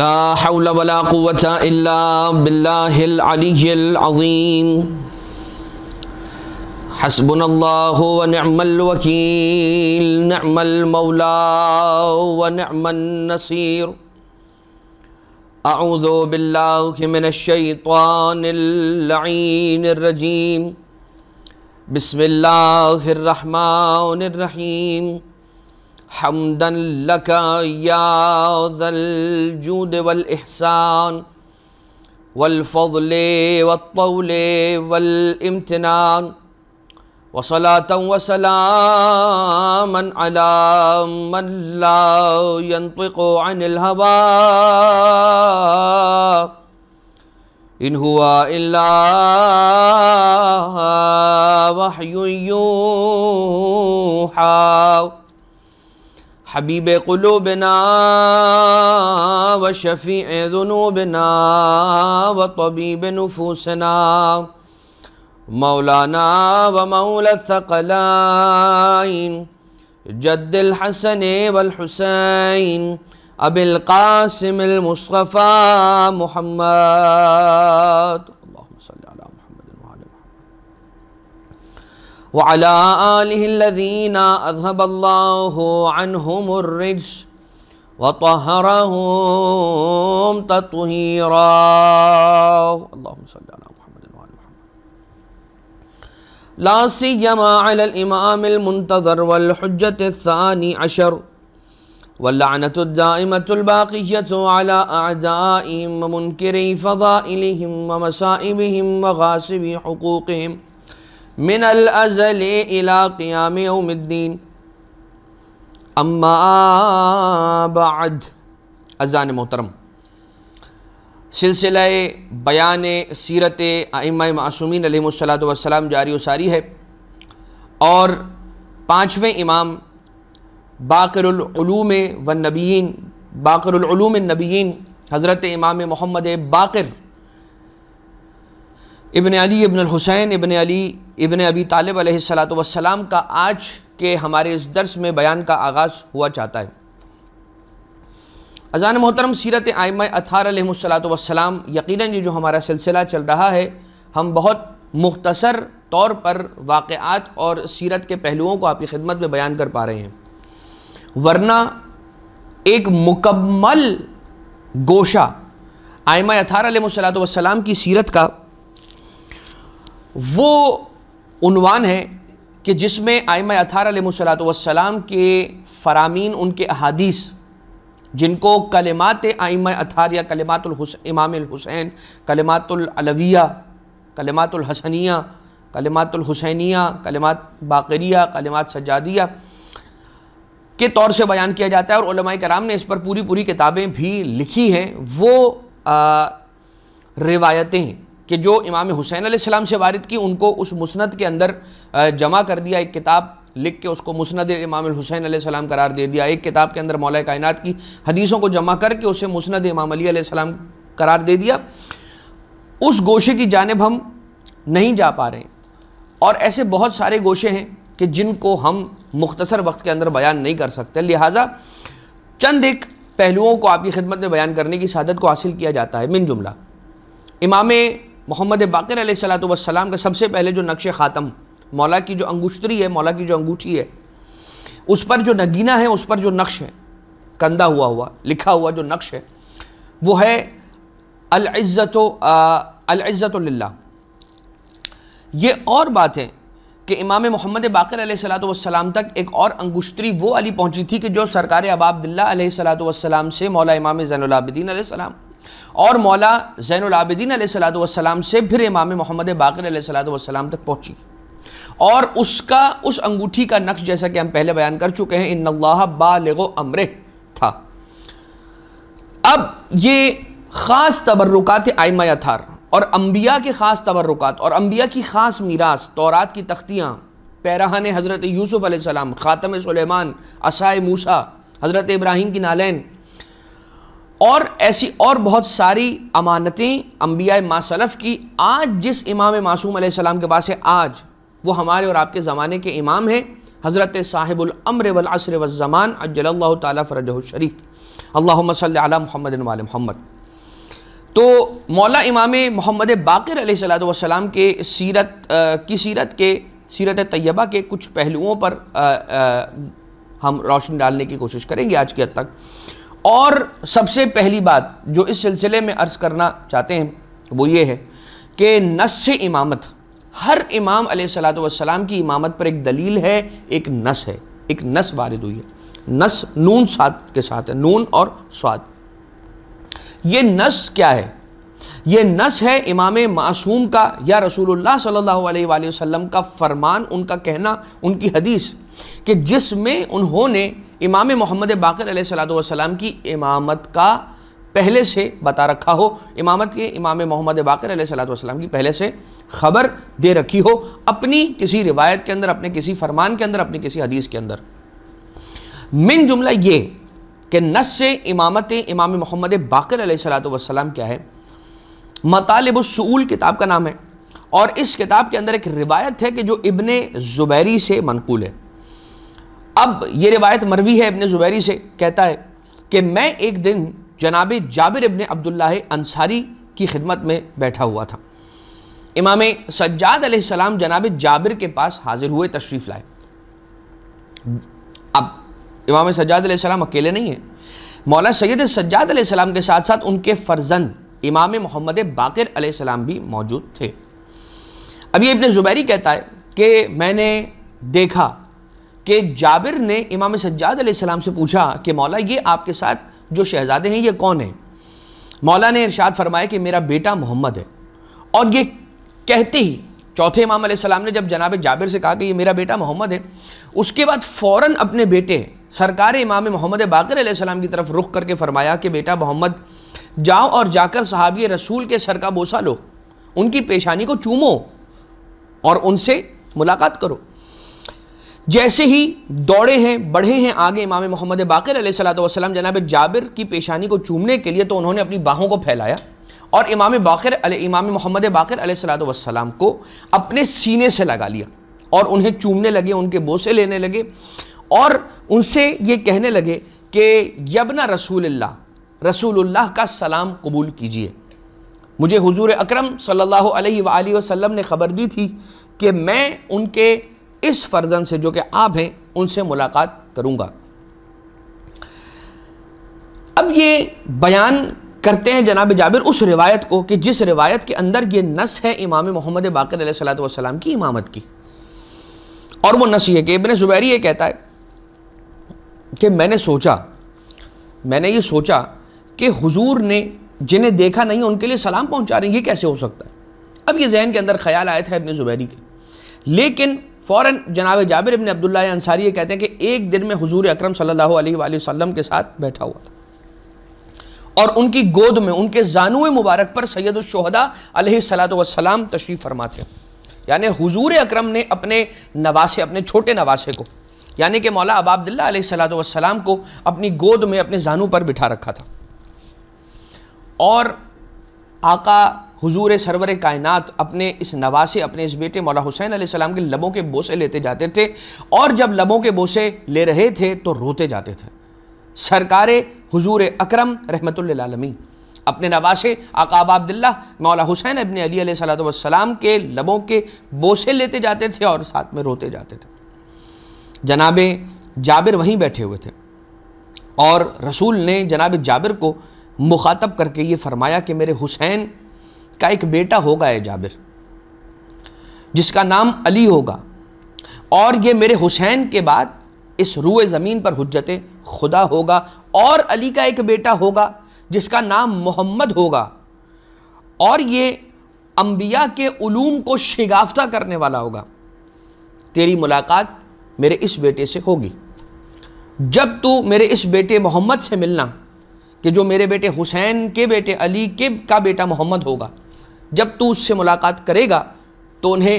ला हौल वला कुव्वत इल्ला बिल्लाहिल अलिय्यिल अज़ीम हसबुन अल्लाह व निअमल वकील निअमल मौला व निअमन नसीर अऊज़ु बिल्लाहि मिनश शैतानिर लईनिर रजीम बिस्मिल्लाहिर रहमानिर रहीम حمدا لك يا ذا الجود والإحسان والفضل والطول والامتنان وصلاة وسلاما على من لا ينطق عن الهوى إن هو إلا وحي يوحى हबीब कुलो बिना व शफ़ी जुनो बिना व तबीब नफूसना मौलाना व मौलतकलाइन जद्दिल हसन वलहुसैन अबिल कासिम मुस्तफ़ा मोहम्मद وعلى آله الذين أذهب الله عنهم الرجس وطهرهم تطهيرا اللهم صل على محمد وعلى محمد لا سيما على الإمام المنتظر والحجة الثاني عشر واللعنة الدائمة الباقية على أعدائهم ومنكري فضائلهم ومسائبهم وغاسبي حقوقهم मिनल अज़ल इला क़याम उम्मीद्दीन अम्माबाद अजान मोहतरम सिलसिला बयान सीरत आम मासूमिन वसलाम जारी वसारी है और पाँचवें इमाम बाकरूम व नबीन बाकरूम नबीन हज़रत इमाम मोहम्मद बाकर इबन अली इबन हुसैन इबन अली इबन अबी तालब सलाम का आज के हमारे इस दर्स में बयान का आगाज़ हुआ चाहता है अजान मोहतरम सीरत आयम अथार वसलाम यकीन ये जो हमारा सिलसिला चल रहा है हम बहुत मुख्तसर तौर पर वाक़ात और सीरत के पहलुओं को आपकी खिदमत में बयान कर पा रहे हैं वरना एक मुकम्मल गोशा आयम अथार सलाम की सीरत का वो उनवान है कि जिसमें आयम अथार सलाम के फ़रामीन उनके अहादीस जिनको कलमात आयम अथार या कलमात इमाम कलमातलविया कलमातलहसनिया कलमातलहसैनिया कलमात बाकरिया कलमात सजादिया के तौर से बयान किया जाता है और कराम ने इस पर पूरी पूरी किताबें भी लिखी हैं वो आ, रिवायतें हैं कि जो इमाम हुसैन आसमाम से वारद की उनको उस मुसनद के अंदर जमा कर दिया एक किताब लिख के उसको मुसनद इमाम हुसैन आसमाम करार दे दिया एक किताब के अंदर मौल कायन की हदीसों को जमा करके उसे मुसनद इमाम सलाम करार दे दिया उस गोशे की जानब हम नहीं जा पा रहे हैं और ऐसे बहुत सारे गोशे हैं कि जिनको हम मुख्तसर वक्त के अंदर बयान नहीं कर सकते लिहाजा चंद एक पहलुओं को आपकी खिदमत में बयान करने की शादत को हासिल किया जाता है मिन जुमला इमाम मोहम्मद बाकर सलाम का सबसे पहले जो नक्श ख़ातम मौला की जो अंगुश्तरी है मौला की जो अंगूठी है उस पर जो नगीना है उस पर जो नक्श है कंधा हुआ हुआ लिखा हुआ जो नक्श है वो है अलज़त अलज़त ये और बात है कि इमाम मोहम्मद बाकर सलाम तक एक और अंगुश्तरी वो अली पहुँची थी कि जो सरकार अबाबदिल्ला सलाम से मौला इमाम ज़ैनलाबद्दीन सलाम और मौला जैनदीन सलाम से फिर इमाम मोहम्मद बाकर सलाम तक पहुँची और उसका उस अंगूठी का नक्श जैसा कि हम पहले बयान कर चुके हैं इन बालगो अमरे था अब ये ख़ास तबर्रुकात आयमा अथार और अम्बिया के ख़ास तबर्रुकात और अम्बिया की ख़ास मीरास तौरात की तख्तियाँ पैराहान हज़रत यूसुफ़ सलाम ख़ातम सलेमान असाय मूसा हज़रत इब्राहिम की नालैन और ऐसी और बहुत सारी अमानतें अम्बिया मासलफ़ की आज जिस इमाम मासूम आसमाम के पास है आज वो हमारे और आपके ज़माने के इमाम हैं हज़रत साहिबुलमर वसर वज़मान अजल्ला अल्लाह मसल सल महमद महमद तो मौला इमाम मोहम्मद बाकर सलाम के सीरत आ, की सीरत के सीरत तयबा के कुछ पहलुओं पर आ, आ, हम रोशनी डालने की कोशिश करेंगे आज के हद तक और सबसे पहली बात जो इस सिलसिले में अर्ज़ करना चाहते हैं वो ये है कि नस इमामत हर इमाम सलाम की इमामत पर एक दलील है एक नस है एक नस वारद हुई है नस नून सात के साथ है नून और स्वाद ये नस क्या है ये नस है इमाम मासूम का या रसूलुल्लाह सल्लल्लाहु अलैहि वसल्लम का फरमान उनका कहना उनकी हदीस कि जिसमें उन्होंने इमाम मोहम्मद बाकर सलाम की इमामत का पहले से बता रखा हो इमामत के इमाम मोहम्मद बाकर सलाम की पहले से खबर दे रखी हो अपनी किसी रिवायत के अंदर अपने किसी फरमान के अंदर अपनी किसी हदीस के अंदर मिन जुमला ये कि नस से इमामत इमाम मोहम्मद बाकर सलाम क्या है मतालबसूल किताब का नाम है और इस किताब के अंदर एक रिवायत है कि जो इबन ज़ुबैरी से मनकूल है अब ये रिवायत मरवी है इबन ज़ुबैरी से कहता है कि मैं एक दिन जनाब जाबिर इबन अब्दुल्ला अंसारी की खिदमत में बैठा हुआ था इमाम सज्जाद सलाम जनाब जाबिर के पास हाजिर हुए तशरीफ़ लाए अब इमाम सज्जाद सलाम अकेले नहीं हैं मौला सैद सज्जाद सलाम के साथ साथ उनके फ़र्जंद इमाम मोहम्मद बाकर सलाम भी मौजूद थे अब ये इबन ज़ुबैरी कहता है कि मैंने देखा कि जाबिर ने इमाम सज्जाद सलाम से पूछा कि मौला ये आपके साथ जो शहजादे हैं ये कौन हैं मौला ने इरशाद फरमाया कि मेरा बेटा मोहम्मद है और ये कहते ही चौथे इमाम सलाम ने जब जनाब जाबिर से कहा कि ये मेरा बेटा मोहम्मद है उसके बाद फ़ौर अपने बेटे सरकार इमाम मोहम्मद बाकर सलाम की तरफ रुख करके फरमाया कि बेटा मोहम्मद जाओ और जाकर साहब रसूल के सर का बोसा लो उनकी पेशानी को चूमो और उनसे मुलाकात करो जैसे ही दौड़े हैं बढ़े हैं आगे इमाम मोहम्मद बाकर सलाम जनाब जाबिर की पेशानी को चूमने के लिए तो उन्होंने अपनी बाहों को फैलाया और इमाम बाकर इमाम मोहम्मद बाकर सलाम को अपने सीने से लगा लिया और उन्हें चूमने लगे उनके बोसे लेने लगे और उनसे ये कहने लगे कि यबना रसूल रसूल्ला का सलाम कबूल कीजिए मुझे हुजूर अकरम सल्लल्लाहु अलैहि वसल्लम ने ख़बर दी थी कि मैं उनके इस फर्जन से जो कि आप हैं उनसे मुलाकात करूंगा अब ये बयान करते हैं जनाब जाबिर उस रिवायत को कि जिस रिवायत के अंदर ये नस है इमाम मोहम्मद बाकर सलाम की इमामत की और वो नस ये कि इबन ज़ुबैरी ये कहता है कि मैंने सोचा मैंने ये सोचा कि हुजूर ने जिन्हें देखा नहीं उनके लिए सलाम पहुंचा रहे हैं ये कैसे हो सकता है अब ये जहन के अंदर ख्याल आया था इबन ज़ुबैरी के लेकिन फ़ौर जनाब जाबिर इबन अब्दुल्ला अंसारी कहते हैं कि एक दिन में हजूर अक्रम सल्लल्लाहु के साथ बैठा हुआ था और उनकी गोद में उनके जानू मुबारक पर सैद सलात वसलाम तशरीफ़ फरमाते हैं यानि हजूर अक्रम ने अपने नवासे अपने छोटे नवासे को यानी कि मौला अब अब्दुल्ला सलात वसलाम को अपनी गोद में अपने जानू पर बिठा रखा था और आका हुजूर सरवर कायनात अपने इस नवासे अपने इस बेटे मौला हुसैन सलाम के लबों के बोसे लेते जाते थे और जब लबों के बोसे ले रहे थे तो रोते जाते थे सरकार अक्रम रहमत रहमतुल्लामी अपने नवासे आकाब अब्दुल्ला मौला हुसैन अबन अली सलाम के लबों के बोसे लेते जाते थे और साथ में रोते जाते थे जनाब जाबिर वहीं बैठे हुए थे और रसूल ने जनाब जाबिर को मुखातब करके ये फरमाया कि मेरे हुसैन का एक बेटा होगा ए जाबिर जिसका नाम अली होगा और ये मेरे हुसैन के बाद इस रूए ज़मीन पर हजरत खुदा होगा और अली का एक बेटा होगा जिसका नाम मोहम्मद होगा और ये अम्बिया के ूम को शिगाफ्ता करने वाला होगा तेरी मुलाकात मेरे इस बेटे से होगी जब तू मेरे इस बेटे मोहम्मद से मिलना कि जो मेरे बेटे हुसैन के बेटे अली के का बेटा मोहम्मद होगा जब तू उससे मुलाकात करेगा तो उन्हें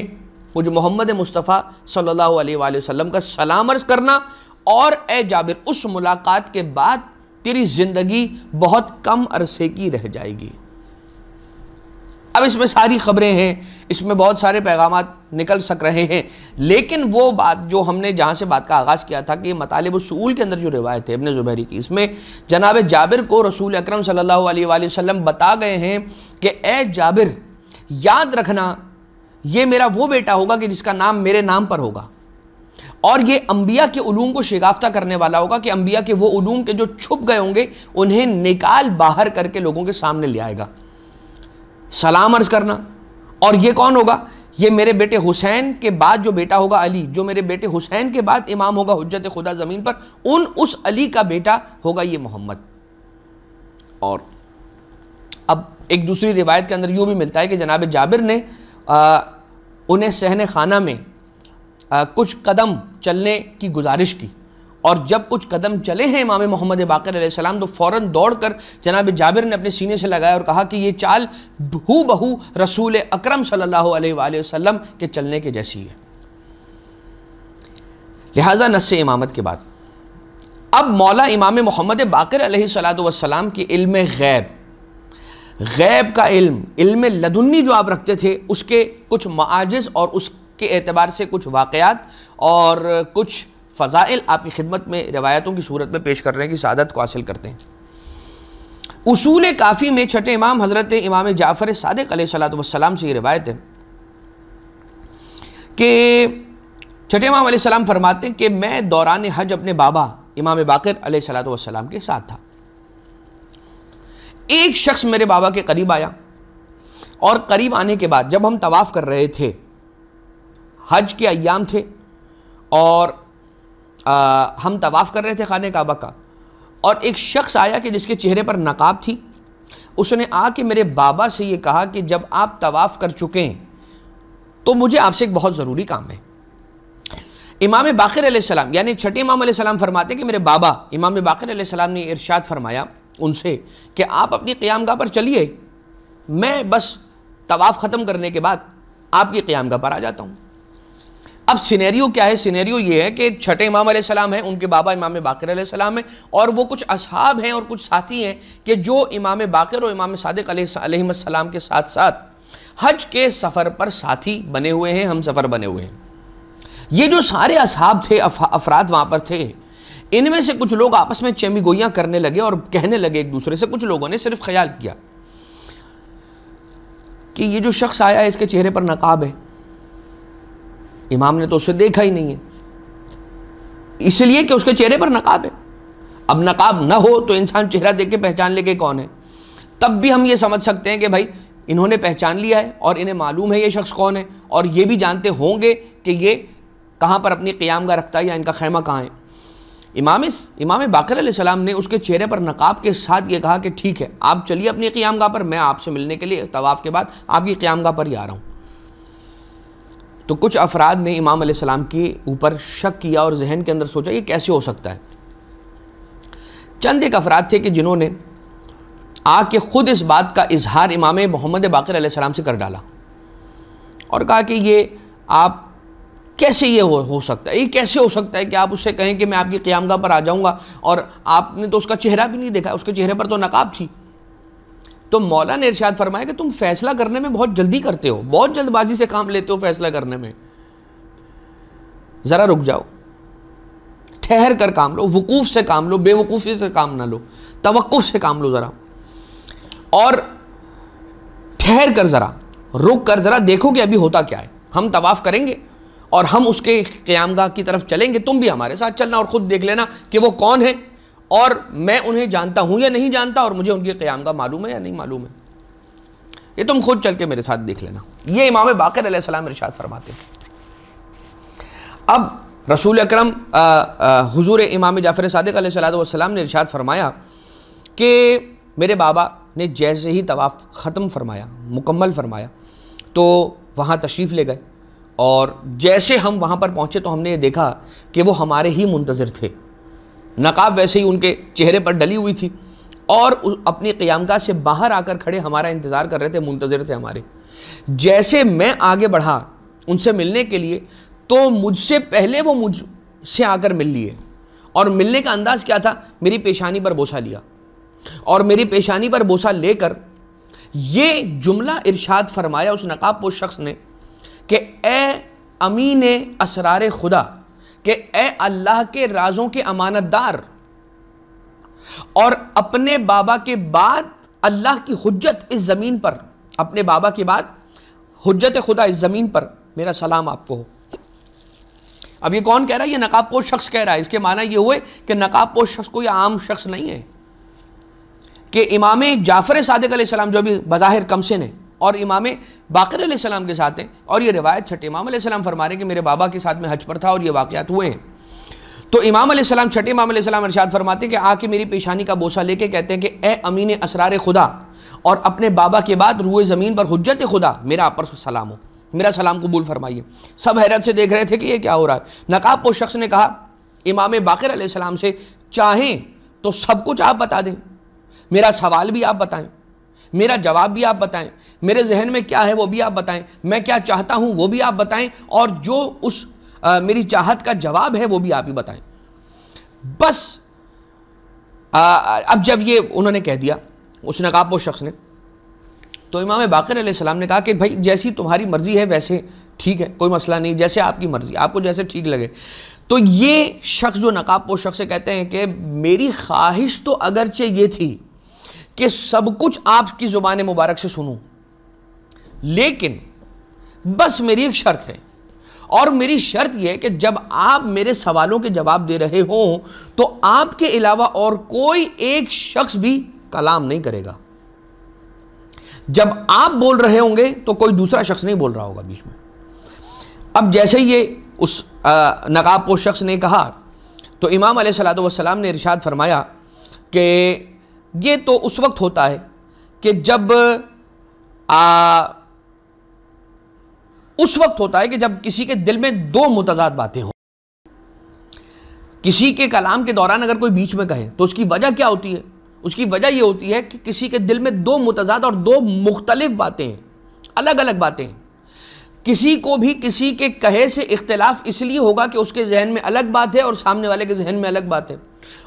वो जो मोहम्मद मुस्तफ़ा सल्लल्लाहु अलैहि वसल्लम का सलाम अर्ज़ करना और ए जाबिर उस मुलाकात के बाद तेरी ज़िंदगी बहुत कम अरसे की रह जाएगी अब इसमें सारी खबरें हैं इसमें बहुत सारे पैगाम निकल सक रहे हैं लेकिन वो बात जो हमने जहाँ से बात का आगाज़ किया था कि मतलब उसूल के अंदर जो रिवायत है अपने ज़ुबैरी की इसमें जनाब जाबिर को रसूल अक्रम सल्ला वसम बता गए हैं कि ए जाबिर याद रखना ये मेरा वो बेटा होगा कि जिसका नाम मेरे नाम पर होगा और ये अंबिया के उलूम को शेगाफ्ता करने वाला होगा कि अंबिया के वो उलूम के जो छुप गए होंगे उन्हें निकाल बाहर करके लोगों के सामने ले आएगा सलाम अर्ज करना और ये कौन होगा ये मेरे बेटे हुसैन के बाद जो बेटा होगा अली जो मेरे बेटे हुसैन के बाद इमाम होगा हजरत खुदा ज़मीन पर उन उस अली का बेटा होगा ये मोहम्मद और अब एक दूसरी रिवायत के अंदर यूँ भी मिलता है कि जनाब जाबिर ने आ, उन्हें सहन खाना में आ, कुछ कदम चलने की गुजारिश की और जब कुछ कदम चले हैं इमाम मोहम्मद बाकर सलाम तो फ़ौर दौड़ कर जनाब जाबिर ने अपने सीने से लगाया और कहा कि ये चाल बहू बहू रसूल अक्रम सल्लल्लाहु के चलने के जैसी है लिहाजा नस् इमामत के बाद अब मौला इमाम मोहम्मद बाकर वसलाम के इल्म गैब गैब का इल्म इल्म लदुन्नी जो आप रखते थे उसके कुछ माजिज़ और उसके एतबार से कुछ वाक़ात और कुछ फ़ज़ाइल आपकी खिदमत में रिवायतों की सूरत में पेश करने की सादत को हासिल करते हैं उसूल काफ़ी में छठे इमाम हज़रत इमाम जाफ़र सदक सलाम से ये रिवायत है कि छठे इमाम सलाम फरमाते हैं कि मैं दौरान हज अपने बाबा इमाम बाकर सलाम के साथ था एक शख्स मेरे बाबा के करीब आया और करीब आने के बाद जब हम तवाफ़ कर रहे थे हज के अयाम थे और आ, हम तवाफ़ कर रहे थे खाने काबा का और एक शख्स आया कि जिसके चेहरे पर नकाब थी उसने आके मेरे बाबा से ये कहा कि जब आप तवाफ़ कर चुके हैं तो मुझे आपसे एक बहुत ज़रूरी काम है इमाम बाकर सलाम यानी छठे इमाम सलाम फरमाते कि मेरे बाबा इमाम बाकर सलाम ने इरशाद फरमाया उनसे कि आप अपनी गाह पर चलिए मैं बस तवाफ़ ख़त्म करने के बाद आपकी गाह पर आ जाता हूँ अब सिनेरियो क्या है सिनेरियो ये है कि छठे इमाम सलाम हैं उनके बाबा इमाम बाकर सलाम हैं और वो कुछ असहाब हैं और कुछ साथी हैं कि जो इमाम बाकर और इमाम सादिक सलाम के साथ साथ हज के सफ़र पर साथी बने हुए हैं हम सफ़र बने हुए हैं ये जो सारे असहाब थे अफराद वहाँ पर थे इनमें से कुछ लोग आपस में चेमीगोइयाँ करने लगे और कहने लगे एक दूसरे से कुछ लोगों ने सिर्फ ख्याल किया कि ये जो शख्स आया है इसके चेहरे पर नकाब है इमाम ने तो उसे देखा ही नहीं है इसलिए कि उसके चेहरे पर नकाब है अब नकाब ना हो तो इंसान चेहरा देख के पहचान लेके कौन है तब भी हम ये समझ सकते हैं कि भाई इन्होंने पहचान लिया है और इन्हें मालूम है ये शख्स कौन है और ये भी जानते होंगे कि ये कहाँ पर अपनी क्याम का रखता है या इनका खैमा कहाँ है इमाम इमाम बाकर सलाम ने उसके चेहरे पर नकाब के साथ ये कहा कि ठीक है आप चलिए अपनी क़ियाम गाह पर मैं आपसे मिलने के लिए तवाफ़ के बाद आपकी क्याम गाह पर ही आ रहा हूँ तो कुछ अफराद ने इमाम सलाम के ऊपर शक किया और जहन के अंदर सोचा ये कैसे हो सकता है चंद एक अफराद थे कि जिन्होंने आके ख़ुद इस बात का इजहार इमाम मोहम्मद बाकर सलाम से कर डाला और कहा कि ये आप कैसे ये हो हो सकता है ये कैसे हो सकता है कि आप उससे कहें कि मैं आपकी क़्यामगाह पर आ जाऊँगा और आपने तो उसका चेहरा भी नहीं देखा उसके चेहरे पर तो नकाब थी तो मौला ने इर्शाद फरमाया कि तुम फैसला करने में बहुत जल्दी करते हो बहुत जल्दबाजी से काम लेते हो फैसला करने में ज़रा रुक जाओ ठहर कर काम लो वकूफ़ से काम लो बेवकूफ़ी से काम ना लो तवक़ से काम लो ज़रा और ठहर कर ज़रा रुक कर ज़रा देखो कि अभी होता क्या है हम तवाफ़ करेंगे और हम उसके क्यामगा की तरफ चलेंगे तुम भी हमारे साथ चलना और ख़ुद देख लेना कि वो कौन है और मैं उन्हें जानता हूँ या नहीं जानता और मुझे उनके क्यामगा मालूम है या नहीं मालूम है ये तुम खुद चल के मेरे साथ देख लेना ये इमाम बाकर इरशाद फरमाते हैं अब रसूल अक्रम हजूर इमाम जाफ़र सदक सलाम ने इरशाद फरमाया कि मेरे बाबा ने जैसे ही तवाफ़ ख़त्म फरमाया मुकम्मल फरमाया तो वहाँ तशरीफ़ ले गए और जैसे हम वहाँ पर पहुँचे तो हमने ये देखा कि वो हमारे ही मुंतज़र थे नकाब वैसे ही उनके चेहरे पर डली हुई थी और अपनी क़यामगाह से बाहर आकर खड़े हमारा इंतज़ार कर रहे थे मुंतज़र थे हमारे जैसे मैं आगे बढ़ा उनसे मिलने के लिए तो मुझसे पहले वो मुझ से आकर मिल लिए और मिलने का अंदाज़ क्या था मेरी पेशानी पर बोसा लिया और मेरी पेशानी पर बोसा लेकर ये जुमला इरशाद फरमाया उस नकाब पोश शख्स ने कि ए अमीन असरार खुदा कि ए अल्लाह के राजों के अमानतदार और अपने बाबा के बाद अल्लाह की हजत इस ज़मीन पर अपने बाबा के बाद हजत खुदा इस ज़मीन पर मेरा सलाम आपको हो अब ये कौन कह रहा है ये पोश शख्स कह रहा है इसके माना ये हुए कि नकाबपोश शख्स कोई आम शख्स नहीं है कि इमाम जाफ़र सदक सलाम जो भी बज़ाहिर कमसिन है और इमाम बाकर सलाम के साथ हैं और ये रिवायत छठे इमाम सलाम फरमा रहे हैं कि मेरे बाबा के साथ में हज पर था और ये वाक़ात हुए हैं तो इमाम सलाम छठे इमाम सलाम इरशाद फरमाते हैं कि आके मेरी पेशानी का बोसा लेके कहते हैं कि ए अमीन असरार खुदा और अपने बाबा के बाद रूए ज़मीन पर हजरत खुदा मेरा आप पर सलाम हो मेरा सलाम कबूल फरमाइए सब हैरत से देख रहे थे कि ये क्या हो रहा है नकाब को शख्स ने कहा इमाम बाकर सलाम से चाहें तो सब कुछ आप बता दें मेरा सवाल भी आप बताएं मेरा जवाब भी आप बताएं मेरे जहन में क्या है वो भी आप बताएं मैं क्या चाहता हूँ वो भी आप बताएं और जो उस आ, मेरी चाहत का जवाब है वो भी आप ही बताएं बस आ, अब जब ये उन्होंने कह दिया उस नकाब वो शख्स ने तो इमाम बाकर सलाम ने कहा कि भाई जैसी तुम्हारी मर्ज़ी है वैसे ठीक है कोई मसला नहीं जैसे आपकी मर्ज़ी आपको जैसे ठीक लगे तो ये शख्स जो नकाबपोश शख्स कहते हैं कि मेरी ख्वाहिश तो अगरचे ये थी कि सब कुछ आपकी ज़ुबान मुबारक से सुनूं लेकिन बस मेरी एक शर्त है और मेरी शर्त यह है कि जब आप मेरे सवालों के जवाब दे रहे हो तो आपके अलावा और कोई एक शख्स भी कलाम नहीं करेगा जब आप बोल रहे होंगे तो कोई दूसरा शख्स नहीं बोल रहा होगा बीच में अब जैसे ये उस नकाब पोश शख्स ने कहा तो इमाम सलाम ने इरशाद फरमाया कि ये तो उस वक्त होता है कि जब आ, उस वक्त होता है कि जब किसी के दिल में दो मुतजाद बातें हों किसी के कलाम के दौरान अगर कोई बीच में कहे तो उसकी वजह क्या होती है उसकी वजह यह होती है कि किसी के दिल में दो मुतजाद और दो मुख्तलिफ बातें हैं अलग अलग बातें हैं किसी को भी किसी के कहे से इख्तलाफ इसलिए होगा कि उसके जहन में अलग बात है और सामने वाले के जहन में अलग बात है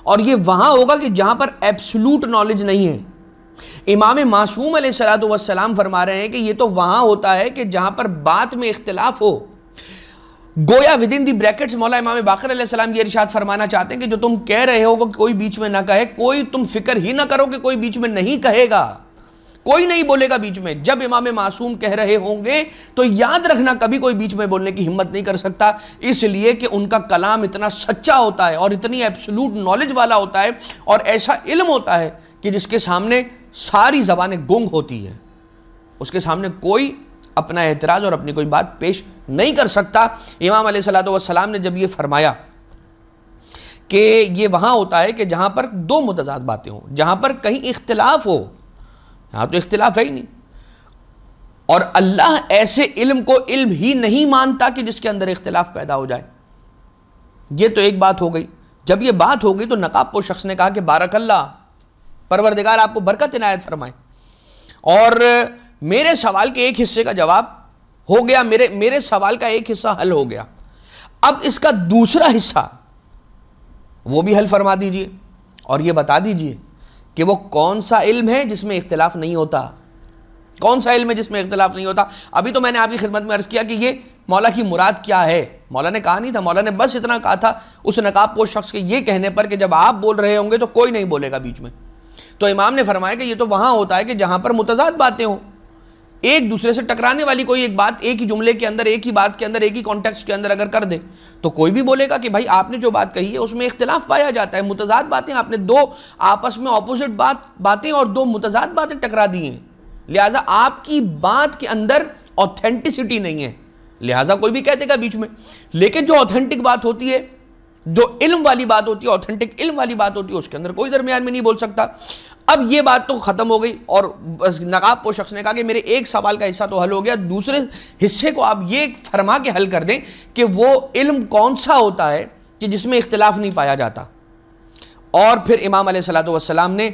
और ये वहाँ होगा कि जहाँ पर एब्सलूट नॉलेज नहीं है इमाम मासूम सलाम फरमा रहे हैं कि ये तो वहाँ होता है कि जहाँ पर बात में इख्तलाफ हो गोया विद इन दी ब्रैकेट्स मौला इमाम बाकर सलाम ये इर्शाद फरमाना चाहते हैं कि जो तुम कह रहे हो कोई बीच में ना कहे कोई तुम फिक्र ही ना करो कि कोई बीच में नहीं कहेगा कोई नहीं बोलेगा बीच में जब इमाम मासूम कह रहे होंगे तो याद रखना कभी कोई बीच में बोलने की हिम्मत नहीं कर सकता इसलिए कि उनका कलाम इतना सच्चा होता है और इतनी एब्सोलूट नॉलेज वाला होता है और ऐसा इल्म होता है कि जिसके सामने सारी जबानें गुंग होती है उसके सामने कोई अपना एतराज़ और अपनी कोई बात पेश नहीं कर सकता इमाम सलाम ने जब ये फरमाया कि ये वहाँ होता है कि जहाँ पर दो मुतजाद बातें हों जहाँ पर कहीं इख्तलाफ हो यहाँ तो इख्तलाफ है ही नहीं और अल्लाह ऐसे इल्म को इल्म ही नहीं मानता कि जिसके अंदर इख्तलाफ पैदा हो जाए ये तो एक बात हो गई जब ये बात हो गई तो नकाबपो शख्स ने कहा कि बारकल्ला परवरदिगार आपको बरकत इनायत फरमाए और मेरे सवाल के एक हिस्से का जवाब हो गया मेरे मेरे सवाल का एक हिस्सा हल हो गया अब इसका दूसरा हिस्सा वो भी हल फरमा दीजिए और ये बता दीजिए कि वो कौन सा इल्म है जिसमें इख्तलाफ नहीं होता कौन सा इल्म है जिसमें इख्तलाफ नहीं होता अभी तो मैंने आपकी खिदमत में अर्ज़ किया कि ये मौला की मुराद क्या है मौला ने कहा नहीं था मौला ने बस इतना कहा था उस नकाब को शख्स के ये कहने पर कि जब आप बोल रहे होंगे तो कोई नहीं बोलेगा बीच में तो इमाम ने फरमाया कि ये तो वहाँ होता है कि जहाँ पर मुतजाद बातें हों एक दूसरे से टकराने वाली कोई एक बात एक ही जुमले के अंदर एक ही बात के अंदर एक ही कॉन्टेक्स्ट के अंदर अगर कर दे तो कोई भी बोलेगा कि भाई आपने जो बात कही है उसमें इख्तलाफ पाया जाता है मुतजाद बातें आपने दो आपस में ऑपोजिट बात बातें और दो मुतजाद बातें टकरा दी हैं लिहाजा आपकी बात के अंदर ऑथेंटिसिटी नहीं है लिहाजा कोई भी कह देगा बीच में लेकिन जो ऑथेंटिक बात होती है जो इल्म वाली बात होती है ऑथेंटिक इल्म वाली बात होती है उसके अंदर कोई दरमियान में नहीं बोल सकता अब ये बात तो ख़त्म हो गई और नकाब पो शख्स ने कहा कि मेरे एक सवाल का हिस्सा तो हल हो गया दूसरे हिस्से को आप ये फरमा के हल कर दें कि वो इल्म कौन सा होता है कि जिसमें इख्तलाफ नहीं पाया जाता और फिर इमाम सलाम ने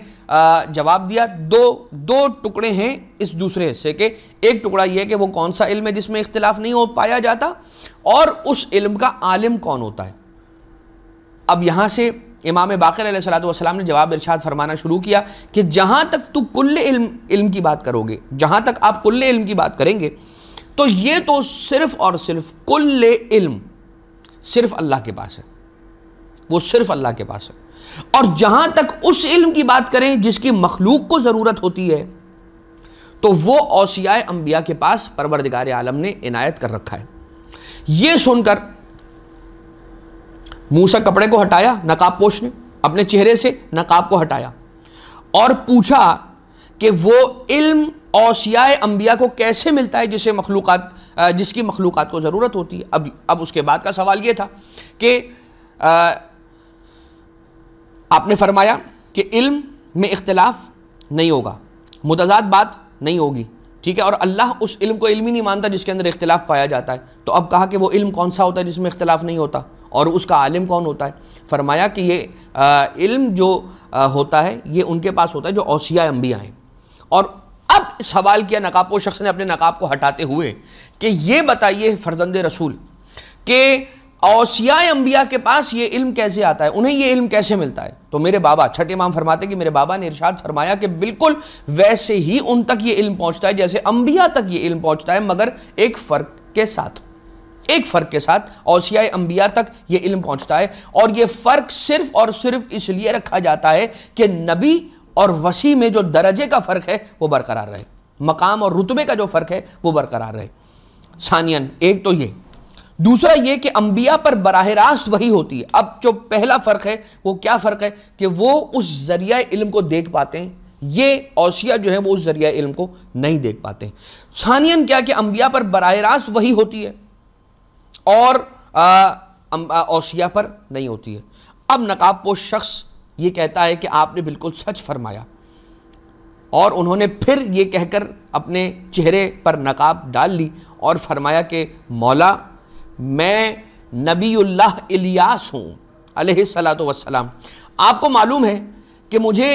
जवाब दिया दो दो टुकड़े हैं इस दूसरे हिस्से के एक टुकड़ा यह है कि वो कौन सा इल्म है जिसमें इख्तलाफ नहीं हो पाया जाता और उस इल्म का आलिम कौन होता है अब यहाँ से इमाम बाकर सलाम ने जवाब इरशाद फरमाना शुरू किया कि जहाँ तक तू कुल इल्म इल्म की बात करोगे जहाँ तक आप कुल इल्म की बात करेंगे तो ये तो सिर्फ़ और सिर्फ कुल इल्म सिर्फ़ अल्लाह के पास है वो सिर्फ़ अल्लाह के पास है और जहाँ तक उस इल्म की बात करें जिसकी मखलूक को ज़रूरत होती है तो वो ओसियाए अम्बिया के पास परवरदिगार आलम ने इनायत कर रखा है ये सुनकर मुंह से कपड़े को हटाया नकाबपोश ने अपने चेहरे से नकाब को हटाया और पूछा कि वो इल्म औसियाए अम्बिया को कैसे मिलता है जिसे मखलूक जिसकी मखलूक को ज़रूरत होती है अब अब उसके बाद का सवाल ये था कि आपने फरमाया कि इल्म में इख्तलाफ नहीं होगा मुतजाद बात नहीं होगी ठीक है और अल्लाह उस इल्म को इल्मी ही नहीं मानता जिसके अंदर इख्तलाफ पाया जाता है तो अब कहा कि वो इल्म कौन सा होता है जिसमें इख्तलाफ नहीं होता और उसका आलिम कौन होता है फरमाया कि ये इल्म जो होता है ये उनके पास होता है जो औसिया अम्बिया हैं और अब सवाल किया नकाबो शख्स ने अपने नकाब को हटाते हुए कि ये बताइए फर्जंद रसूल के औसिया अम्बिया के पास ये इल्म कैसे आता है उन्हें ये इल्म कैसे मिलता है तो मेरे बाबा छठे माम फरमाते कि मेरे बाबा ने इरशाद फरमाया कि बिल्कुल वैसे ही उन तक ये इल्म पहुंचता है जैसे अम्बिया तक ये इल्म पहुंचता है मगर एक फ़र्क के साथ एक फ़र्क के साथ औसिया अंबिया तक यह इल्म पहुंचता है और यह फ़र्क सिर्फ और सिर्फ इसलिए रखा जाता है कि नबी और वसी में जो दर्जे का फ़र्क है वह बरकरार रहे मकाम और रुतबे का जो फ़र्क है वह बरकरार रहे सानियन एक तो ये दूसरा ये कि अंबिया पर बरह रास्त वही होती है अब जो पहला फ़र्क है वह क्या फ़र्क है कि वह उस ज़रिया इल्म को देख पाते हैं ये औसिया जो है वो उस ज़रिया इल्म को नहीं देख पाते सानियन क्या कि अंबिया पर बरह रास्त वही होती है और ओसिया पर नहीं होती है अब नकाब वो शख्स ये कहता है कि आपने बिल्कुल सच फरमाया और उन्होंने फिर ये कहकर अपने चेहरे पर नकाब डाल ली और फरमाया कि मौला मैं नबील्लाह इलियास हूँ अलैहिस्सलात वसलाम आपको मालूम है कि मुझे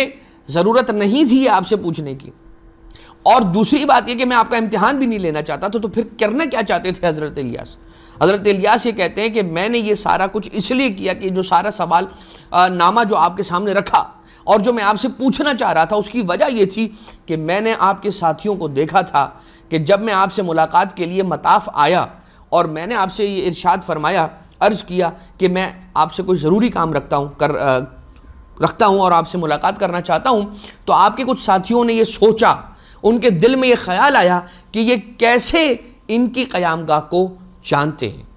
ज़रूरत नहीं थी आपसे पूछने की और दूसरी बात यह कि मैं आपका इम्तिहान भी नहीं लेना चाहता था तो, तो फिर करना क्या चाहते थे हज़रत इलियास हज़रत इलियास ये कहते हैं कि मैंने ये सारा कुछ इसलिए किया कि जो सारा सवाल नामा जो आपके सामने रखा और जो मैं आपसे पूछना चाह रहा था उसकी वजह ये थी कि मैंने आपके साथियों को देखा था कि जब मैं आपसे मुलाकात के लिए मताफ आया और मैंने आपसे ये इर्शाद फरमाया अर्ज़ किया कि मैं आपसे कोई ज़रूरी काम रखता हूँ कर आ, रखता हूँ और आपसे मुलाकात करना चाहता हूँ तो आपके कुछ साथियों ने ये सोचा उनके दिल में ये ख्याल आया कि ये कैसे इनकी क़यामगाह को जानते हैं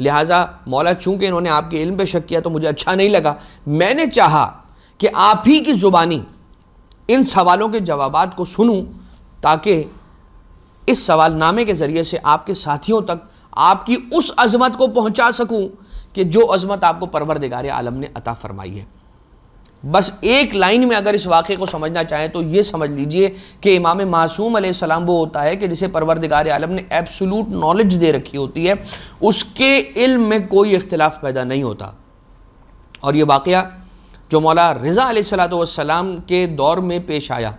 लिहाजा मौला चूँकि इन्होंने आपके इल्म पे शक किया तो मुझे अच्छा नहीं लगा मैंने चाहा कि आप ही की ज़ुबानी इन सवालों के जवाब को सुनूं ताकि इस सवालनामे के ज़रिए से आपके साथियों तक आपकी उस अजमत को पहुंचा सकूं कि जो अजमत आपको परवरदिगार आलम ने अता फरमाई है बस एक लाइन में अगर इस वाक़े को समझना चाहें तो ये समझ लीजिए कि इमाम मासूम सलाम वो होता है कि जिसे परवरदिगार आलम ने एब्सोलूट नॉलेज दे रखी होती है उसके इल्म में कोई इख्तलाफ पैदा नहीं होता और ये वाक़ जो मौला रज़ा सलाम के दौर में पेश आया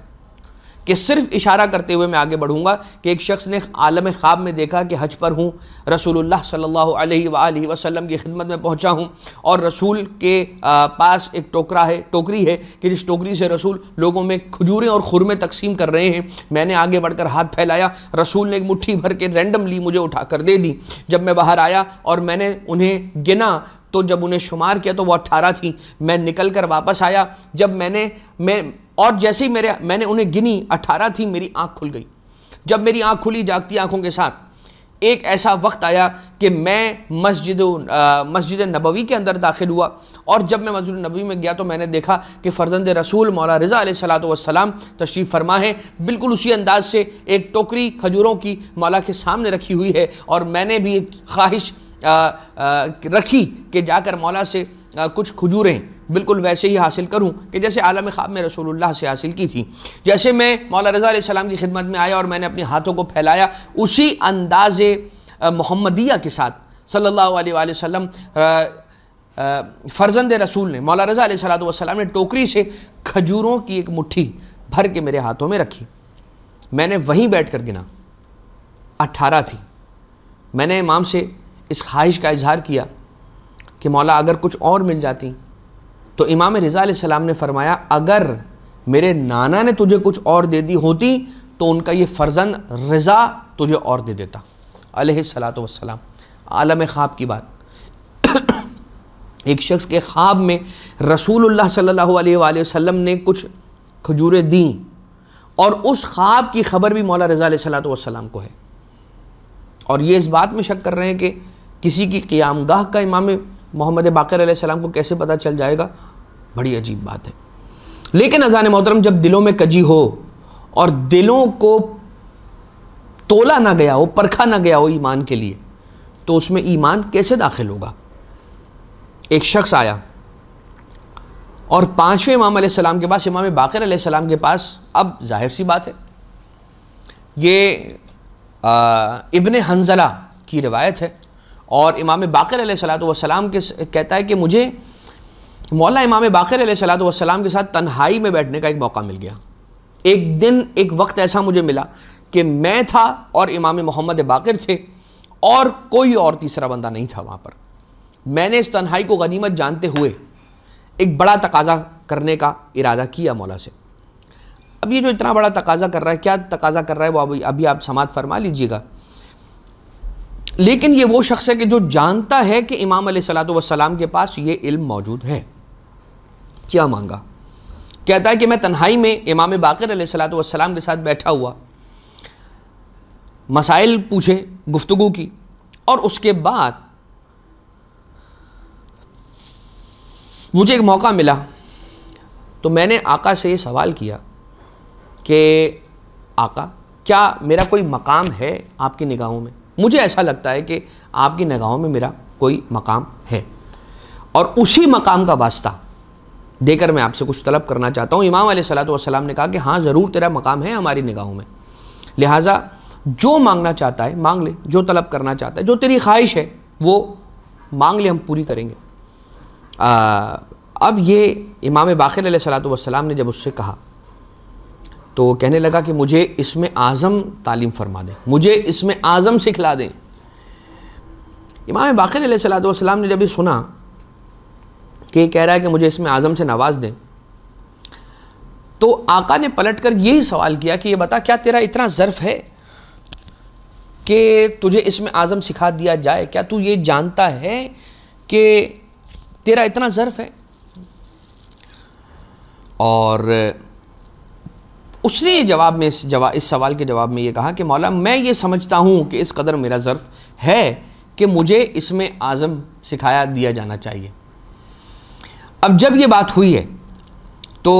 कि सिर्फ इशारा करते हुए मैं आगे बढ़ूँगा कि एक शख्स ने आलम ख्वाब में देखा कि हज पर हूँ रसूल सल्ला अलैहि की खिदमत में पहुँचा हूँ और रसूल के पास एक टोकरा है टोकरी है कि जिस टोकरी से रसूल लोगों में खजूरें और खुरमे तकसीम कर रहे हैं मैंने आगे बढ़कर हाथ फैलाया रसूल ने एक मुट्ठी भर के रैंडमली मुझे उठा कर दे दी जब मैं बाहर आया और मैंने उन्हें गिना तो जब उन्हें शुमार किया तो वह अट्ठारह थी मैं निकल कर वापस आया जब मैंने मैं और जैसे ही मेरे मैंने उन्हें गिनी अठारह थी मेरी आँख खुल गई जब मेरी आँख खुली जागती आँखों के साथ एक ऐसा वक्त आया कि मैं मस्जिद मस्जिद नबवी के अंदर दाखिल हुआ और जब मैं मस्जिद नबवी में गया तो मैंने देखा कि फ़र्जंद रसूल मौला रज़ा सलाम तशरीफ़ फरमा है बिल्कुल उसी अंदाज से एक टोकरी खजूरों की मौला के सामने रखी हुई है और मैंने भी एक ख्वाहिश रखी कि जाकर मौला से कुछ खजूरें बिल्कुल वैसे ही हासिल करूँ कि जैसे आलम ख़्वाब में रसूलुल्लाह से हासिल की थी जैसे मैं मौला रज़ा सलाम की खिदमत में आया और मैंने अपने हाथों को फैलाया उसी अंदाज़ मोहम्मदिया के साथ सल्लल्लाहु अलैहि वसल्लम फ़र्जंद रसूल ने मौला रज़ा सलाम ने टोकरी से खजूरों की एक मुट्ठी भर के मेरे हाथों में रखी मैंने वहीं बैठ कर गिना अट्ठारह थी मैंने इमाम से इस ख्वाहिश का इजहार किया कि मौला अगर कुछ और मिल जाती तो इमाम रज़ा सलाम ने फरमाया अगर मेरे नाना ने तुझे कुछ और दे दी होती तो उनका ये फ़र्जंद रज़ा तुझे और दे देता अलत वसलाम आलम ख्वाब की बात एक शख्स के ख्वाब में रसूलुल्लाह सल्लल्लाहु अलैहि वसल्लम ने कुछ खजूरें दी और उस ख्वाब की खबर भी मौला रज़ा वसलाम को है और ये इस बात में शक कर रहे हैं कि किसी की क़ियामगाह का इमाम मोहम्मद बाकर सलाम को कैसे पता चल जाएगा बड़ी अजीब बात है लेकिन अजान मोहतरम जब दिलों में कजी हो और दिलों को तोला ना गया हो परखा ना गया हो ईमान के लिए तो उसमें ईमान कैसे दाखिल होगा एक शख्स आया और पांचवें इमाम सलाम के पास इमाम बाकर सलाम के पास अब जाहिर सी बात है ये इबन हंजला की रिवायत है और इमाम बाकर वसलाम के कहता है कि मुझे मौला इमाम बाकर सलाम के साथ तन्हाई में बैठने का एक मौका मिल गया एक दिन एक वक्त ऐसा मुझे मिला कि मैं था और इमाम मोहम्मद बाकर थे और कोई और तीसरा बंदा नहीं था वहाँ पर मैंने इस तन्हाई को गनीमत जानते हुए एक बड़ा तकाजा करने का इरादा किया मौला से अब ये जो इतना बड़ा तकाजा कर रहा है क्या तकाजा कर रहा है वो अभी अभी आप समात फरमा लीजिएगा लेकिन ये वो शख्स है कि जो जानता है कि इमाम वसलाम के पास ये इल्म मौजूद है क्या मांगा कहता है कि मैं तन्हाई में इमाम बाकर सलाम के साथ बैठा हुआ मसाइल पूछे गुफ्तु की और उसके बाद मुझे एक मौका मिला तो मैंने आका से ये सवाल किया कि आका क्या मेरा कोई मकाम है आपकी निगाहों में मुझे ऐसा लगता है कि आपकी नगाहों में मेरा कोई मकाम है और उसी मकाम का वास्ता देकर मैं आपसे कुछ तलब करना चाहता हूँ इमाम सलाम ने कहा कि हाँ ज़रूर तेरा मकाम है हमारी निगाहों में लिहाजा जो मांगना चाहता है मांग ले जो तलब करना चाहता है जो तेरी ख्वाहिश है वो मांग ले हम पूरी करेंगे आ, अब ये इमाम बाखिर वसलाम ने जब उससे कहा तो कहने लगा कि मुझे इसमें आज़म तालीम फरमा दें मुझे इसमें आज़म सिखला दें इमाम बाखिर सलाम ने जब भी सुना कि कह रहा है कि मुझे इसमें आज़म से नवाज़ दें तो आका ने पलट कर यही सवाल किया कि ये बता क्या तेरा इतना ज़र्फ़ है कि तुझे इसमें आज़म सिखा दिया जाए क्या तू ये जानता है कि तेरा इतना ज़र्फ़ है और उसने ये जवाब में इस जवाब इस सवाल के जवाब में ये कहा कि मौला मैं ये समझता हूँ कि इस कदर मेरा ज़र्फ़ है कि मुझे इसमें आज़म सिखाया दिया जाना चाहिए अब जब ये बात हुई है तो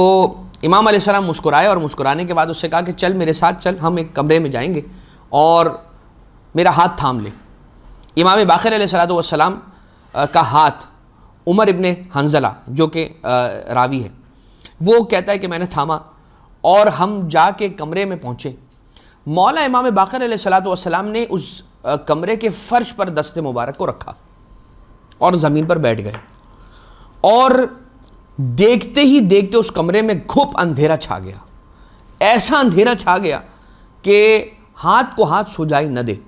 इमाम सलाम मुस्कुराए और मुस्कुराने के बाद उससे कहा कि चल मेरे साथ चल हम एक कमरे में जाएंगे और मेरा हाथ थाम ले इमाम बाखिर सलाम का हाथ उमर इबन हंजला जो कि रावी है वो कहता है कि मैंने थामा और हम जाके कमरे में पहुँचे मौला इमाम बाकर सलाम ने उस कमरे के फ़र्श पर दस्ते मुबारक को रखा और ज़मीन पर बैठ गए और देखते ही देखते उस कमरे में घुप अंधेरा छा गया ऐसा अंधेरा छा गया कि हाथ को हाथ सुझाई न दे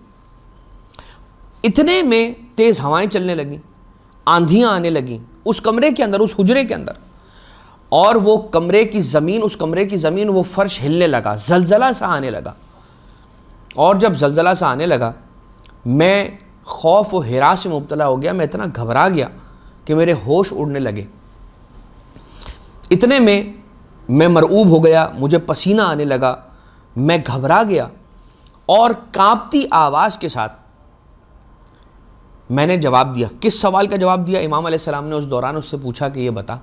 इतने में तेज़ हवाएं चलने लगी आंधियां आने लगी उस कमरे के अंदर उस हुजरे के अंदर और वो कमरे की ज़मीन उस कमरे की ज़मीन वो फर्श हिलने लगा जलजला सा आने लगा और जब जलजला सा आने लगा मैं खौफ व हरा से मुबतला हो गया मैं इतना घबरा गया कि मेरे होश उड़ने लगे इतने में मैं मरऊब हो गया मुझे पसीना आने लगा मैं घबरा गया और कांपती आवाज़ के साथ मैंने जवाब दिया किस सवाल का जवाब दिया इमाम सलाम ने उस दौरान उससे पूछा कि ये बता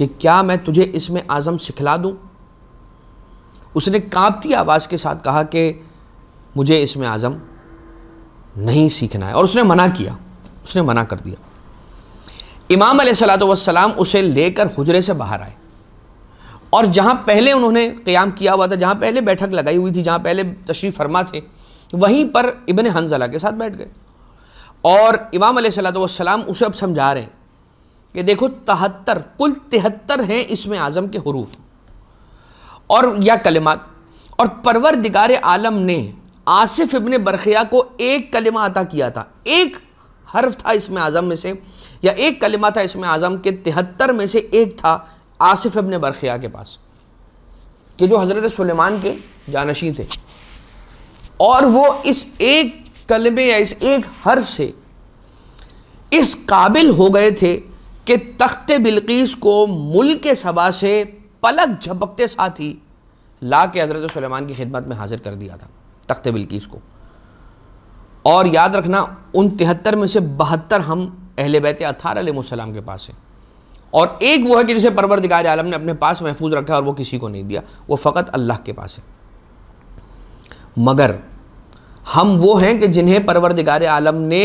कि क्या मैं तुझे इसमें आज़म सिखला दूँ उसने कांपती आवाज़ के साथ कहा कि मुझे इसमें आज़म नहीं सीखना है और उसने मना किया उसने मना कर दिया इमाम सलाम उसे लेकर हुजरे से बाहर आए और जहाँ पहले उन्होंने क़्याम किया हुआ था जहाँ पहले बैठक लगाई हुई थी जहाँ पहले तशरीफ़ फरमा थे वहीं पर इबन हंजला के साथ बैठ गए और इमाम सलाम उसे अब समझा रहे हैं कि देखो तहत्तर कुल तिहत्तर हैं इसमें आज़म के हरूफ और या कलिमात और परवर दिगार आलम ने आसिफ इबन बरखिया को एक कलिमा अता किया था एक हर्फ था इसमें आज़म में से या एक कलिमा था इसमें आज़म के तिहत्तर में से एक था आसिफ इबन बरखिया के पास कि जो हज़रत सुलेमान के जानशी थे और वो इस एक कलमे या इस एक हर्फ से इस काबिल हो गए थे कि तख्त बिल्किस को मुल्क के सबा से पलक झपकते साथ ही ला के हज़रत सलेमान की खिदमत में हाजिर कर दिया था तख्त बिल्किस को और याद रखना उन तिहत्तर में से बहत्तर हम अहल बैत अथारम के पास हैं और एक वो है कि जिसे परवरदिगार आलम ने अपने पास महफूज रखा और वो किसी को नहीं दिया वो फ़कत अल्लाह के पास है मगर हम वो हैं कि जिन्हें परवरदिगार आलम ने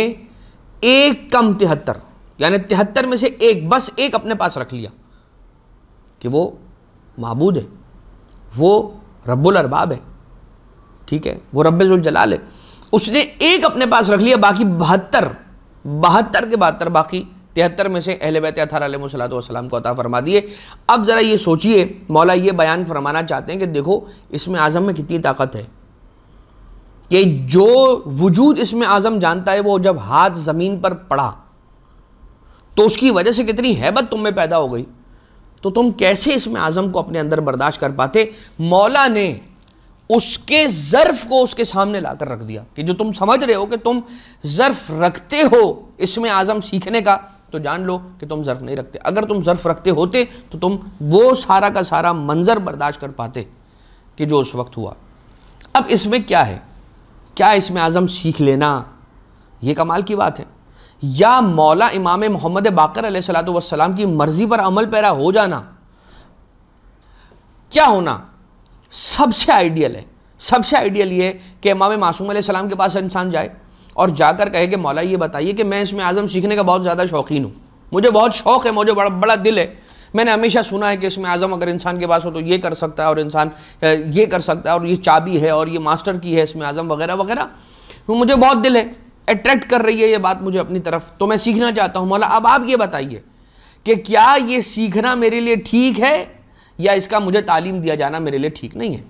एक कम तिहत्तर यानी तिहत्तर में से एक बस एक अपने पास रख लिया कि वो महबूद है वो रब्बुल अरबाब है ठीक है वो जलाल है उसने एक अपने पास रख लिया बाकी बहत्तर बहत्तर के बहत्तर बाकी तिहत्तर में से अहल बैत अथारसलाम को अता फरमा दिए अब ज़रा ये सोचिए मौला ये बयान फरमाना चाहते हैं कि देखो इसमें आज़म में कितनी ताकत है कि जो वजूद इसमें आज़म जानता है वो जब हाथ ज़मीन पर पड़ा तो उसकी वजह से कितनी हैबत तुम में पैदा हो गई तो तुम कैसे इसमें आज़म को अपने अंदर बर्दाश्त कर पाते मौला ने उसके ज़र्फ को उसके सामने ला कर रख दिया कि जो तुम समझ रहे हो कि तुम ज़र्फ रखते हो इसमें आज़म सीखने का तो जान लो कि तुम ज़र्फ नहीं रखते अगर तुम ज़र्फ रखते होते तो तुम वो सारा का सारा मंज़र बर्दाश्त कर पाते कि जो उस वक्त हुआ अब इसमें क्या है क्या इसमें आज़म सीख लेना ये कमाल की बात है या मौला इमाम मोहम्मद बाकर सलाम की मर्ज़ी पर अमल पैरा हो जाना क्या होना सबसे आइडियल है सबसे आइडियल ये कि इमाम मासूम सलाम के पास इंसान जाए और जाकर कहे कि मौला ये बताइए कि मैं इसमें आज़म सीखने का बहुत ज़्यादा शौकीन हूँ मुझे बहुत शौक़ है मुझे बड़ा बड़ा दिल है मैंने हमेशा सुना है कि इसमें आज़म अगर इंसान के पास हो तो ये कर सकता है और इंसान ये कर सकता है और ये चाबी है और ये मास्टर की है इसमें आज़म वगैरह वगैरह तो मुझे बहुत दिल है अट्रैक्ट कर रही है ये बात मुझे अपनी तरफ तो मैं सीखना चाहता हूँ मौला अब आप ये बताइए कि क्या ये सीखना मेरे लिए ठीक है या इसका मुझे तालीम दिया जाना मेरे लिए ठीक नहीं है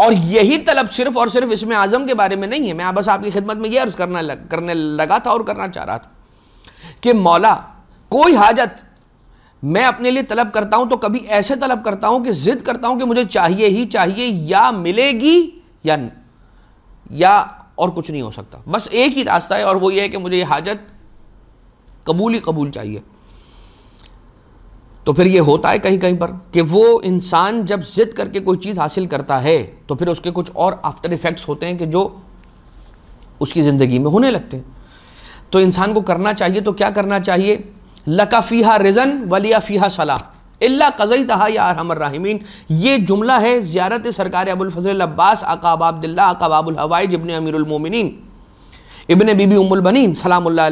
और यही तलब सिर्फ और सिर्फ इसमें आज़म के बारे में नहीं है मैं बस आपकी खिदमत में यह अर्ज़ करना लग, करने लगा था और करना चाह रहा था कि मौला कोई हाजत मैं अपने लिए तलब करता हूं तो कभी ऐसे तलब करता हूँ कि ज़िद करता हूँ कि मुझे चाहिए ही चाहिए या मिलेगी या या और कुछ नहीं हो सकता बस एक ही रास्ता है और वो ये है कि मुझे ये हाजत कबूल ही कबूल चाहिए तो फिर ये होता है कहीं कहीं पर कि वो इंसान जब ज़िद करके कोई चीज़ हासिल करता है तो फिर उसके कुछ और आफ्टर इफ़ेक्ट्स होते हैं कि जो उसकी ज़िंदगी में होने लगते हैं तो इंसान को करना चाहिए तो क्या करना चाहिए लका फ़ीहा रिजन वलिया फ़ीहा सलाह अल्ला कज़ई तहा या अरहमर्राहिमीन ये जुमला है ज़्यारत सरकार अबुल फजल अब्बास अकाब अब्दुल्ला अकाबाबुलहवाज इबन अमीरमिन इबन बीबी उमुल उमुलबनिन सलाम्ला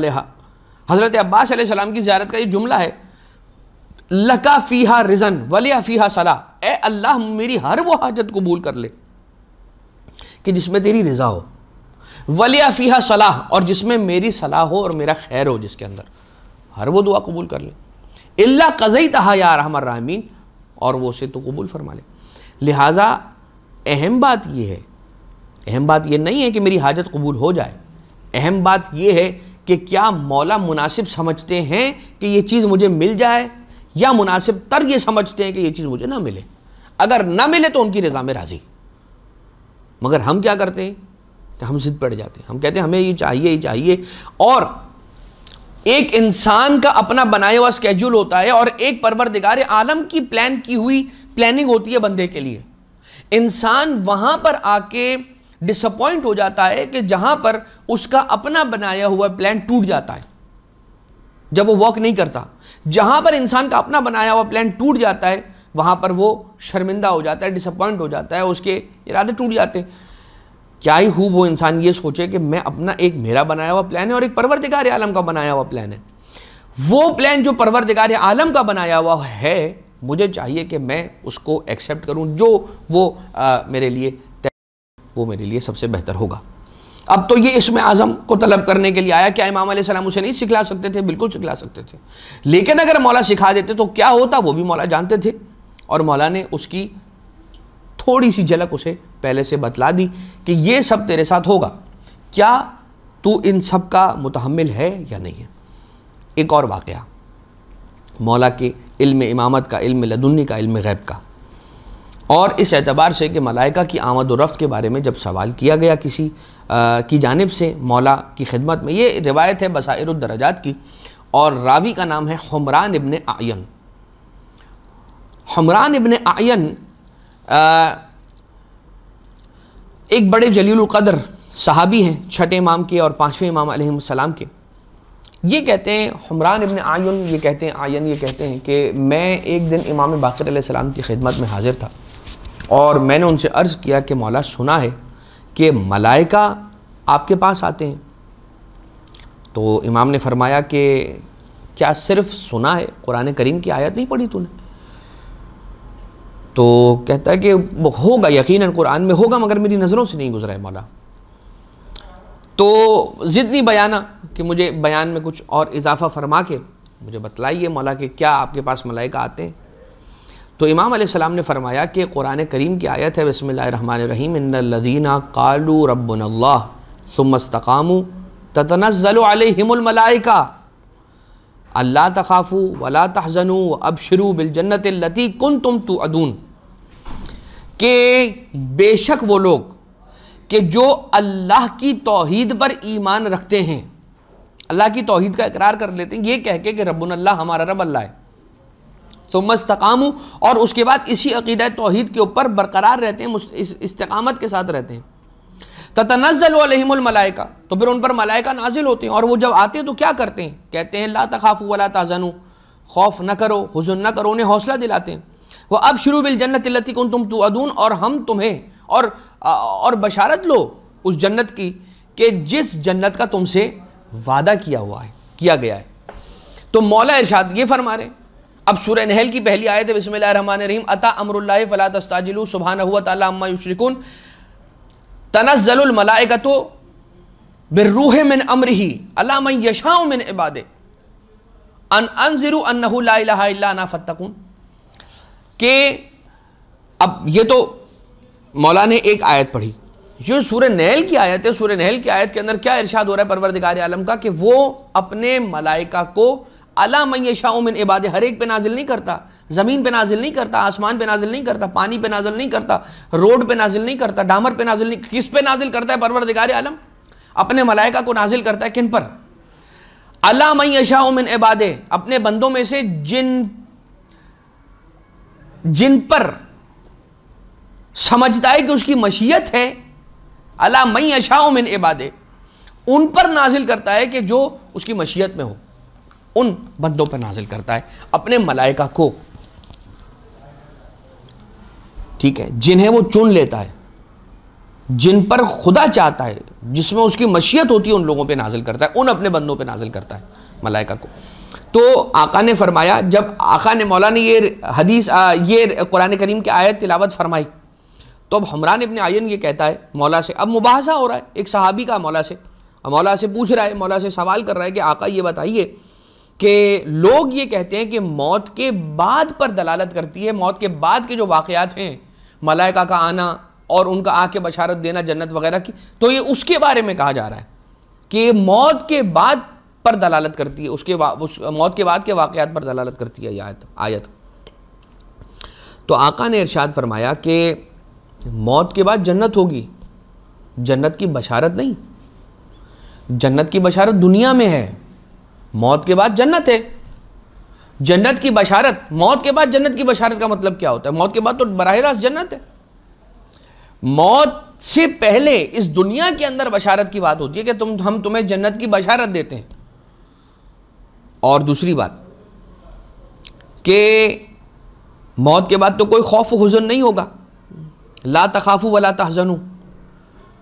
हज़रत अब्बास सलाम की ज्यारत का ये जुमला है लका फ़ीहा रिजन वलिया फ़ीहा सलाह ए अल्लाह मेरी हर वो हाजत कबूल कर ले कि जिसमें तेरी रज़ा हो वलिया फ़ीहा सलाह और जिसमें मेरी सलाह हो और मेरा खैर हो जिसके अंदर हर वो दुआ कबूल कर ले अल्ला कज़ई तहा या रहमर रामीन और वो उसे तो कबूल फरमा ले लिहाजा अहम बात यह है अहम बात यह नहीं है कि मेरी हाजत कबूल हो जाए अहम बात यह है कि क्या मौला मुनासिब समझते हैं कि ये चीज़ मुझे मिल जाए या मुनासिब तर ये समझते हैं कि ये चीज़ मुझे ना मिले अगर ना मिले तो उनकी रज़ा में राज़ी मगर हम क्या करते हैं कि हम जिद पड़ जाते हैं हम कहते हैं हमें ये चाहिए ये चाहिए और एक इंसान का अपना बनाया हुआ स्केड्यूल होता है और एक परवरदिगार आलम की प्लान की हुई प्लानिंग होती है बंदे के लिए इंसान वहां पर आके डिसअपॉइंट हो जाता है कि जहां पर उसका अपना बनाया हुआ प्लान टूट जाता है जब वो वॉक नहीं करता जहां पर इंसान का अपना बनाया हुआ प्लान टूट जाता है वहां पर वो शर्मिंदा हो जाता है डिसअपॉइंट हो जाता है उसके इरादे टूट जाते हैं क्या ही खूब वो इंसान ये सोचे कि मैं अपना एक मेरा बनाया हुआ प्लान है और एक परवरदिगार आलम का बनाया हुआ प्लान है वो प्लान जो परवरदिगार आलम का बनाया हुआ है मुझे चाहिए कि मैं उसको एक्सेप्ट करूं जो वो आ, मेरे लिए वो मेरे लिए सबसे बेहतर होगा अब तो ये इसमें आज़म को तलब करने के लिए आया क्या इमाम सलाम उसे नहीं सिखला सकते थे बिल्कुल सिखला सकते थे लेकिन अगर मौला सिखा देते तो क्या होता वो भी मौला जानते थे और मौला ने उसकी थोड़ी सी झलक उसे पहले से बतला दी कि ये सब तेरे साथ होगा क्या तू इन सब का मुतहमल है या नहीं है एक और वाक़ मौला के इल्म इमामत का इल्म लदुन्नी का इल्म गैब का और इस एतबार से कि मलाइका की आमद रफ्त के बारे में जब सवाल किया गया किसी आ, की जानब से मौला की खिदमत में ये रिवायत है बसायरदराजात की और रावी का नाम है हमरान इबन आयन हमरान इबन आयन आ, एक बड़े जलीलकदर सहाबी हैं छठे इमाम के और पाँचवें इमाम सलाम के ये कहते हैं हमरान इबन आयन ये कहते हैं आयन ये कहते हैं कि मैं एक दिन इमाम बाकर सलाम की खिदमत में हाज़िर था और मैंने उनसे अर्ज़ किया कि मौला सुना है कि मलाइका आपके पास आते हैं तो इमाम ने फरमाया कि क्या सिर्फ सुना है कुरान करीम की आयत नहीं पढ़ी तूने तो कहता है कि होगा यकीन कुरान में होगा मगर मेरी नज़रों से नहीं गुजरा है मौला तो ज़िद नहीं बयाना कि मुझे बयान में कुछ और इजाफा फरमा के मुझे बतलाइए मौला कि क्या आपके पास मलाइका आते हैं तो इमाम सलाम ने फरमाया कि कुरान करीम की आयत है रहीम लदीना कालू रबन अल्लाह सुमस्तकामू ततनज़ल मलाइका अल्लाह तखाफ़ू वला तहजनू अब शुरू बिलजन्नत लती कन तुम तो अदून के बेशक वो लोग के जो अल्लाह की तोहद पर ईमान रखते हैं अल्लाह की तोहद का इकरार कर लेते हैं ये कह के कि रबुन अल्लाह हमारा रब अल्लाह है तो मस्तकाम और उसके बाद इसी अकीद तोहद के ऊपर बरकरार रहते हैं इस्तकामत के साथ रहते हैं ततनज़लमलाइका तो फिर उन पर मलाइका नाजिल होते हैं और वो जब आते हैं तो क्या करते हैं कहते हैं ला तखाफू वाला ताज़नु खौफ न करो हुजन न करो उन्हें हौसला दिलाते हैं वह अब शुरू बिल जन्नत लती कौन तुम अदून और हम तुम्हें और और बशारत लो उस जन्नत की कि जिस जन्नत का तुमसे वादा किया हुआ है किया गया है तो मौला इरशाद ये फरमा रहे अब सूर्य नहल की पहली आयत है बिस्मिल रहीम अता अमरुल्ला फ़ला तस्ताजिलू सुबह हुआ ताली अम्मा युशरिकुन तनज़लमलाइका तो बिरूह मिन अमर ही अलाम यशाओ मिन इबादे अन अनजर अन्ना फ़तकून के अब ये तो मौला ने एक आयत पढ़ी जो सूर्य नहल की आयत है सूर्य नहल की आयत के अंदर क्या इरशाद हो रहा है परवरदिगार आलम का कि वो अपने मलाइका को अला मैशाउमिन इबाद हर एक पे नाजिल नहीं करता ज़मीन पे नाजिल नहीं करता आसमान पे नाजिल नहीं करता पानी पे नाजिल नहीं करता रोड पे नाजिल नहीं करता डामर पे नाजिल नहीं किस पे नाजिल करता है दिगार आलम अपने मलाइका को नाजिल करता है किन पर अला मैशाउमिन इबाद अपने बंदों में से जिन जिन पर समझता है कि उसकी मशीयत है अला मई अशाओ मिन इबादे उन पर नाजिल करता है कि जो उसकी मशीयत में हो उन बंदों पर नाजिल करता है अपने मलाइका को ठीक है जिन्हें वो चुन लेता है जिन पर खुदा चाहता है जिसमें उसकी मशीयत होती है उन लोगों पे नाजिल करता है उन अपने बंदों पे नाजिल करता है मलाइका को तो आका ने फरमाया जब आका ने मौला ने ये हदीस ये कुरान करीम की आयत तिलावत फरमाई तो अब हमरान इबन आयन ये कहता है मौला से अब मुबासा हो रहा है एक सहाबी का मौला से मौला से पूछ रहा है मौला से सवाल कर रहा है कि आका ये बताइए कि लोग ये कहते हैं कि मौत के बाद पर दलालत करती है मौत के बाद के जो वाक़ात हैं मलाइका का आना और उनका आके बशारत देना जन्नत वगैरह की तो ये उसके बारे में कहा जा रहा है कि मौत के बाद पर दलालत करती है उसके उस मौत के बाद के वाक़ात पर दलालत करती है आयत आयत तो आका ने इरशाद फरमाया कि मौत के बाद जन्नत होगी जन्नत की बशारत नहीं जन्नत की बशारत दुनिया में है मौत के बाद जन्नत है जन्नत की बशारत मौत के बाद जन्नत की बशारत का मतलब क्या होता है मौत के बाद तो बरह रास्त जन्नत है मौत से पहले इस दुनिया के अंदर बशारत की बात होती है कि तुम हम तुम्हें जन्नत की बशारत देते हैं और दूसरी बात कि मौत के बाद तो कोई खौफ हुजन नहीं होगा ला तखाफ़ू वला तहजनू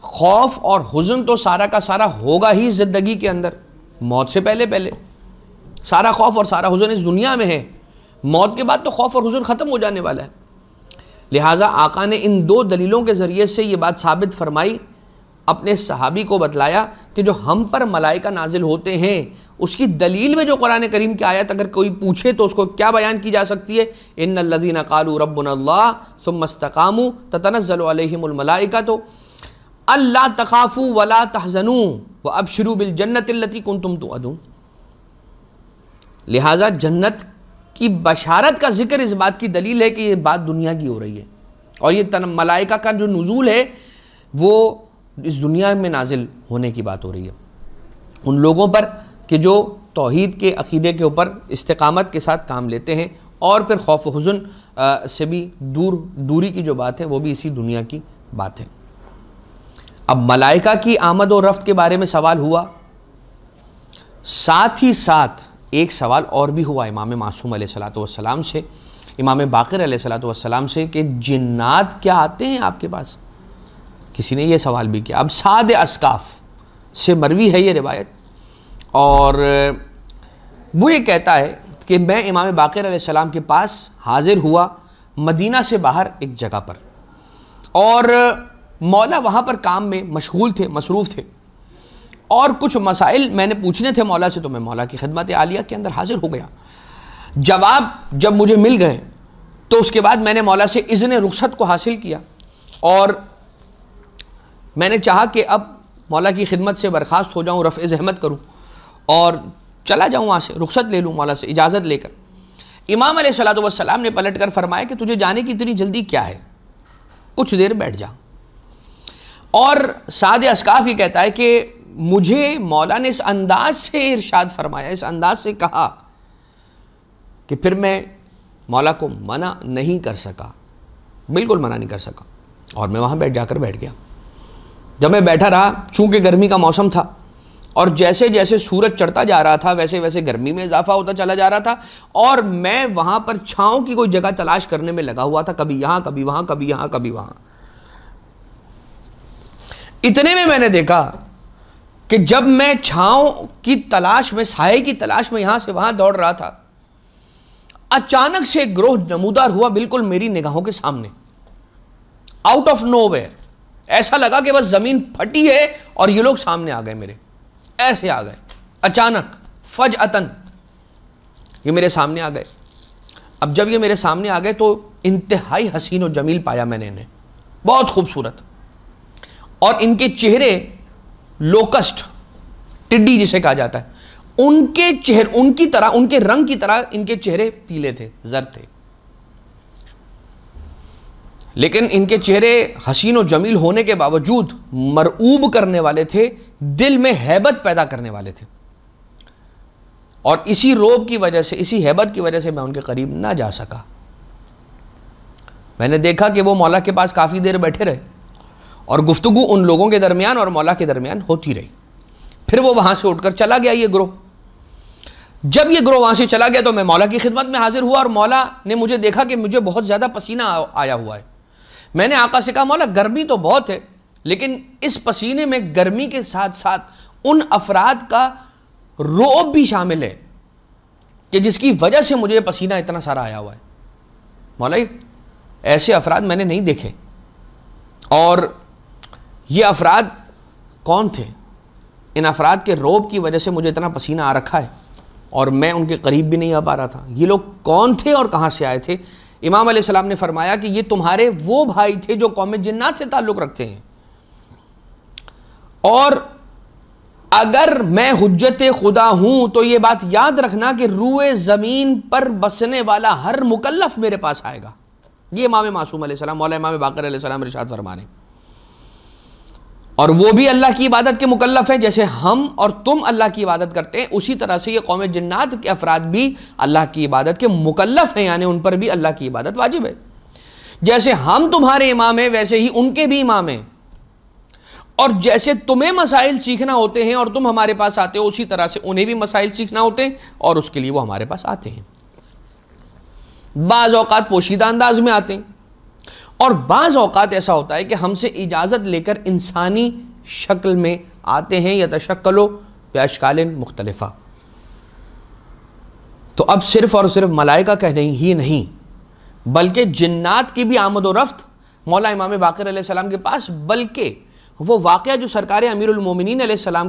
खौफ और हुजन तो सारा का सारा होगा ही ज़िंदगी के अंदर मौत से पहले पहले सारा खौफ और सारा हुजन इस दुनिया में है मौत के बाद तो खौफ और हुजन ख़त्म हो जाने वाला है लिहाजा आका ने इन दो दलीलों के ज़रिए से ये बात साबित फरमाई अपने सहाबी को बतलाया कि जो हम पर मलाइका नाजिल होते हैं उसकी दलील में जो कुरान करीम की आयत अगर कोई पूछे तो उसको क्या बयान की जा सकती है इन लजीना कालू रबुल्ला सुमस्तकामू मलाइका तो अल्ला तखाफ़ू वला तहजनू व अब शुरू बिल जन्नतलती कुन तुम तो अदू लिहाजा जन्नत की बशारत का जिक्र इस बात की दलील है कि ये बात दुनिया की हो रही है और ये तन मलाइका का जो नज़ूल है वो इस दुनिया में नाजिल होने की बात हो रही है उन लोगों पर कि जो तोहद के अक़ीदे के ऊपर इस्तकामत के साथ काम लेते हैं और फिर खौफ हज़न से भी दूर दूरी की जो बात है वो भी इसी दुनिया की बात है अब मलाइका की आमद और रफ्त के बारे में सवाल हुआ साथ ही साथ एक सवाल और भी हुआ इमाम मासूम सलाम से इमाम बाकर सलाम से कि जिन्नात क्या आते हैं आपके पास किसी ने यह सवाल भी किया अब साद असकाफ से मरवी है ये रिवायत और वो ये कहता है कि मैं इमाम बाकर सलाम के पास हाज़िर हुआ मदीना से बाहर एक जगह पर और मौला वहाँ पर काम में मशगूल थे मसरूफ़ थे और कुछ मसाइल मैंने पूछने थे मौला से तो मैं मौला की खदमत आलिया के अंदर हाजिर हो गया जवाब जब मुझे मिल गए तो उसके बाद मैंने मौला से इज़न रुख़त को हासिल किया और मैंने चाहा कि अब मौला की खिदमत से बर्खास्त हो जाऊँ रफ़ जहमत करूँ और चला जाऊँ वहाँ से रुख्सत ले लूँ मौला से इजाज़त लेकर इमाम वसलाम ने पलट कर फरमाया कि तुझे जाने की इतनी जल्दी क्या है कुछ देर बैठ जा और साद असकाफ ये कहता है कि मुझे मौला ने इस अंदाज से इरशाद फरमाया इस अंदाज से कहा कि फिर मैं मौला को मना नहीं कर सका बिल्कुल मना नहीं कर सका और मैं वहाँ बैठ जाकर बैठ गया जब मैं बैठा रहा चूँकि गर्मी का मौसम था और जैसे जैसे सूरज चढ़ता जा रहा था वैसे वैसे गर्मी में इजाफा होता चला जा रहा था और मैं वहाँ पर छाँव की कोई जगह तलाश करने में लगा हुआ था कभी यहाँ कभी वहाँ कभी यहाँ कभी वहाँ इतने में मैंने देखा कि जब मैं छाओ की तलाश में साय की तलाश में यहां से वहां दौड़ रहा था अचानक से एक ग्रोह नमूदार हुआ बिल्कुल मेरी निगाहों के सामने आउट ऑफ नो ऐसा लगा कि बस ज़मीन फटी है और ये लोग सामने आ गए मेरे ऐसे आ गए अचानक फज अतन ये मेरे सामने आ गए अब जब ये मेरे सामने आ गए तो इंतहाई हसीन और जमील पाया मैंने इन्हें बहुत खूबसूरत और इनके चेहरे लोकस्ट टिड्डी जिसे कहा जाता है उनके चेहरे उनकी तरह उनके रंग की तरह इनके चेहरे पीले थे जर थे लेकिन इनके चेहरे हसीन और जमील होने के बावजूद मरऊब करने वाले थे दिल में हैबत पैदा करने वाले थे और इसी रोब की वजह से इसी हैबत की वजह से मैं उनके करीब ना जा सका मैंने देखा कि वो मौला के पास काफ़ी देर बैठे रहे और गुफ्तु उन लोगों के दरमियान और मौला के दरमियान होती रही फिर वो वहाँ से उठकर चला गया ये ग्रोह जब ये ग्रोह वहाँ से चला गया तो मैं मौला की खिदमत में हाजिर हुआ और मौला ने मुझे देखा कि मुझे बहुत ज़्यादा पसीना आया हुआ है मैंने आका से कहा मौला गर्मी तो बहुत है लेकिन इस पसीने में गर्मी के साथ साथ उन अफराद का रोब भी शामिल है कि जिसकी वजह से मुझे पसीना इतना सारा आया हुआ है मौला ऐसे अफराद मैंने नहीं देखे और ये अफराद कौन थे इन अफराद के रोब की वजह से मुझे इतना पसीना आ रखा है और मैं उनके करीब भी नहीं आ पा रहा था ये लोग कौन थे और कहाँ से आए थे इमाम सलाम ने फरमाया कि ये तुम्हारे वो भाई थे जो कौम जन्नात से ताल्लुक़ रखते हैं और अगर मैं हजत खुदा हूँ तो ये बात याद रखना कि रूए ज़मीन पर बसने वाला हर मुकल्लफ मेरे पास आएगा ये इमाम मासूम सलाम मौला इमाम बाकर सलाम इरशाद फरमा रहे हैं और वो भी अल्लाह की इबादत के मुकल्लफ हैं जैसे हम और तुम अल्लाह की इबादत करते हैं उसी तरह से ये कौम जन्नात के अफराद भी अल्लाह की इबादत के मुकल्लफ हैं यानी उन पर भी अल्लाह की इबादत वाजिब है जैसे हम तुम्हारे इमाम हैं वैसे ही उनके भी इमाम हैं और जैसे तुम्हें मसाइल सीखना होते हैं और तुम हमारे पास आते हो उसी तरह से उन्हें भी मसाइल सीखना होते हैं और उसके लिए वो हमारे पास आते हैं बाज़ अवत पोशीदा अंदाज में आते हैं और बाज़ अवत ऐसा होता है कि हमसे इजाज़त लेकर इंसानी शक्ल में आते हैं या तशक्लो प्याशकालीन मुख्तलफ़ा तो अब सिर्फ़ और सिर्फ मलाइका कह रही ही नहीं बल्कि जन्नात की भी आमद रफ्त मौला इमाम बाकर सलाम के पास बल्कि वो वाक़ जो सरकार अमीरमिन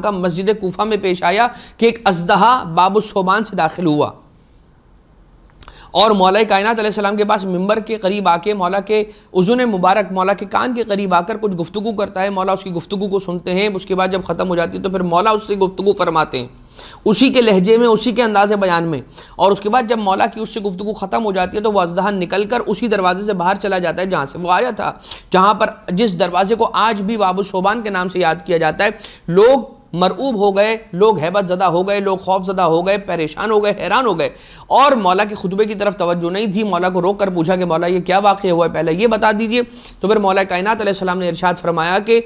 का मस्जिद कोफ़ा में पेश आया कि एक अजदहा बाबू सोबान से दाखिल हुआ और मौला सलाम के पास मंबर के करीब आके मौला के उजुन मुबारक मौला के कान के करीब आकर कुछ गुफ्तु करता है मौला उसकी गुफ्तु को सुनते हैं उसके बाद जब ख़त्म हो जाती है तो फिर मौला उससे गुफ्तु फरमाते हैं उसी के लहजे में उसी के अंदाज़ बयान में और उसके बाद जब मौला की उससे गुफ्तु ख़त्म हो जाती है तो वह अजदहा निकल कर उसी दरवाज़े से बाहर चला जाता है जहाँ से वो आया था जहाँ पर जिस दरवाज़े को आज भी बाबू सोबान के नाम से याद किया जाता है लोग मरऊब हो गए लोग हैबत ज़दा हो गए लोग खौफ ज़दा हो गए परेशान हो गए हैरान हो गए और मौला के खुतबे की तरफ तवज्जो नहीं थी मौला को रोक कर पूछा कि मौला ये क्या वाक़ हुआ है पहले ये बता दीजिए तो फिर मौला कायनात सलाम ने इरशाद फरमाया कि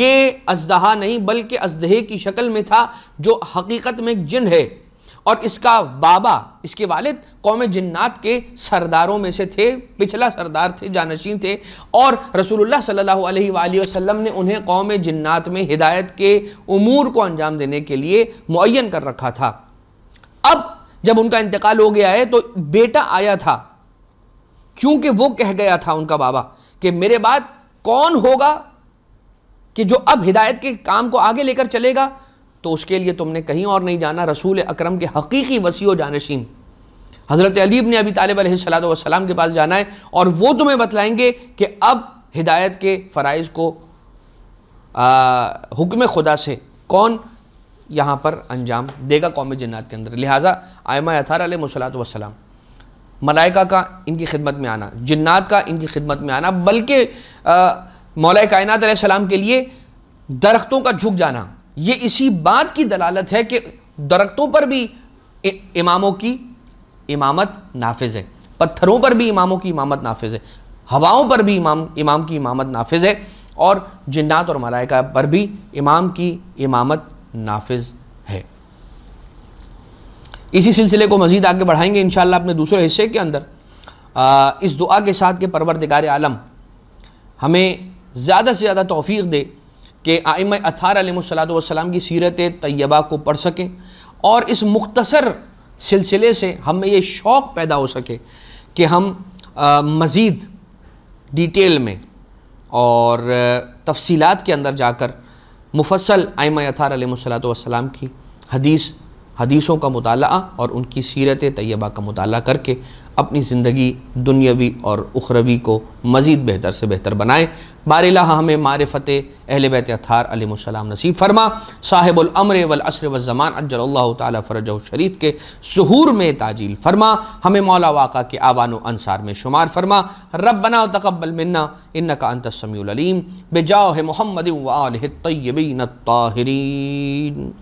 ये अजहा नहीं बल्कि अजहे की शक्ल में था जो हकीकत में एक जिन है और इसका बाबा इसके वालिद कौम जन्नात के सरदारों में से थे पिछला सरदार थे जानशीन थे और रसूलुल्लाह सल्लल्लाहु अलैहि वसल्लम ने उन्हें कौम जन्नात में हिदायत के उमूर को अंजाम देने के लिए मुन कर रखा था अब जब उनका इंतकाल हो गया है तो बेटा आया था क्योंकि वो कह गया था उनका बाबा कि मेरे बाद कौन होगा कि जो अब हिदायत के काम को आगे लेकर चलेगा तो उसके लिए तुमने कहीं और नहीं जाना रसूल अक्रम के हकीकी वसी जानशीन हज़रत अलीब ने अभी तालब सलाम के पास जाना है और वो तुम्हें बतलाएंगे कि अब हिदायत के फ़रज़ को हुक्म खुदा से कौन यहाँ पर अंजाम देगा कौम जन्नात के अंदर लिहाजा आयमा अथार मसलातम मलाइका का इनकी खिदमत में आना जन्नात का इनकी खिदमत में आना बल्कि मौल कायनत सलाम के लिए दरख्तों का झुक जाना ये इसी बात की दलालत है कि दरख्तों पर भी इ, इमामों की इमामत नाफिज है पत्थरों पर भी इमामों की इमामत नाफिज है हवाओं पर भी इमाम इमाम की इमामत नाफिज है और जिन्नात और मलाइका पर भी इमाम की इमामत नाफिज है इसी सिलसिले को मज़ीद आगे बढ़ाएंगे इन अपने दूसरे हिस्से के अंदर आ, इस दुआ के साथ के परवरदिगार आलम हमें ज़्यादा से ज़्यादा तोफ़ी दे कि आइम अतार अलमसलाम की सीरत तय्यबा को पढ़ सकें और इस मुख्तसर सिलसिले से हम में ये शौक़ पैदा हो सके कि हम आ, मज़ीद डिटेल में और तफसीलात के अंदर जाकर मुफसल आइम अतार सलाम की हदीस हदीसों का मताल और उनकी सीरत तय्यबा का मताल करके अपनी ज़िंदगी दुनियावी और उखरवी को मज़ीद बेहतर से बेहतर बनाएँ बारिला हमें मारफत अहल बैत अथार अलमसम नसीब फरमा साहिबुलमर वलसर वज़मान अजल तरज शरीफ के शहूर में ताजील फरमा हमें मौला वाक़ा के आवान अनसार में शुमार फरमा रब बना तकबल मन्ना इन का अंतसमीम बेजा है मोहम्मद वाल तयबीन ताहरीन